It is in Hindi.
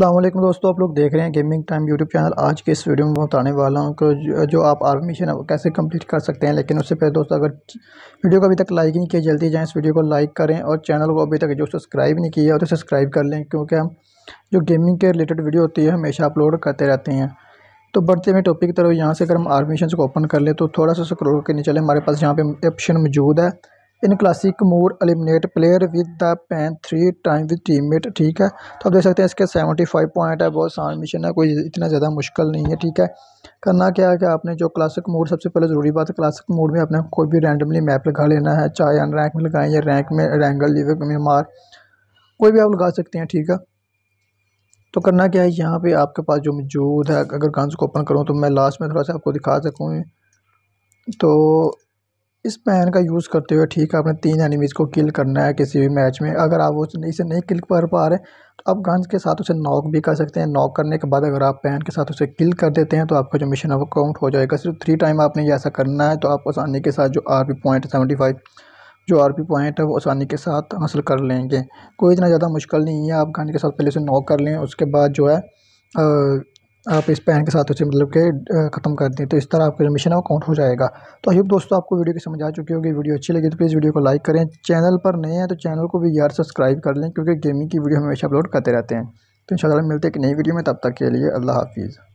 अल्लाम दोस्तों आप लोग देख रहे हैं गेमिंग टाइम यूट्यूब चैनल आज के इस वीडियो में मैं बताने वाला हूँ कि जो आप आर्मी मिशन कैसे कंप्लीट कर सकते हैं लेकिन उससे पहले दोस्तों अगर वीडियो को अभी तक लाइक नहीं किया जल्दी जाएँ इस वीडियो को लाइक करें और चैनल को अभी तक जो सब्सक्राइब नहीं किया है तो सब्सक्राइब कर लें क्योंकि हम जो गेमिंग के रिलेटेड वीडियो होती है हमेशा अपलोड करते रहते हैं तो बढ़ते हुए टॉपिक की तरफ यहाँ से अगर हम आर्मी मिशन को ओपन कर लें तो थोड़ा सा स्क्रोल करने चले हमारे पास यहाँ पर ऑप्शन मौजूद है in classic more eliminate player with the pan three time with teammate ठीक है तो आप देख सकते हैं इसके सेवेंटी फाइव पॉइंट है बहुत आसान मिशन है कोई इतना ज़्यादा मुश्किल नहीं है ठीक है करना क्या है कि आपने जो क्लासिक मोड सबसे पहले ज़रूरी बात है क्लासिक मोड में आपने कोई भी रैंडमली मैप लगा लेना है चाहे अन रैंक में लगाएं या रैंक में रैंगल लिवे में मार कोई भी आप लगा सकते हैं ठीक है तो करना क्या है यहाँ पर आपके पास जो मौजूद है अगर गांस को ओपन करूँ तो मैं लास्ट में थोड़ा सा आपको दिखा सकूँ तो इस पैन का यूज़ करते हुए ठीक है आपने तीन एनिमीज़ को किल करना है किसी भी मैच में अगर आप वो इसे नहीं किल कर पा रहे तो आप गन्स के साथ उसे नॉक भी कर सकते हैं नॉक करने के बाद अगर आप पैन के साथ उसे किल कर देते हैं तो आपका जो मिशन है वो काउंट हो जाएगा सिर्फ थ्री टाइम आपने ऐसा करना है तो आप आसानी के साथ जो R P point seventy five जो आर पी पॉइंट है वो आसानी के साथ हासिल कर लेंगे कोई इतना ज़्यादा मुश्किल नहीं है आप गन के साथ पहले उसे नॉक कर लें उसके बाद जो है आप इस पैन के साथ उसे मतलब के ख़त्म कर दें तो इस तरह आपका जो मिशन है वो काउंट हो जाएगा तो अयुब दोस्तों आपको वीडियो की समझ आ चुकी होगी वीडियो अच्छी लगी तो प्लीज़ वीडियो को लाइक करें चैनल पर नए हैं तो चैनल को भी यार सब्सक्राइब कर लें क्योंकि गेमिंग की वीडियो हमेशा अपलोड करते रहते हैं तो इन मिलते हैं एक नई वीडियो में तब तक के लिए अल्लाह हाफिज़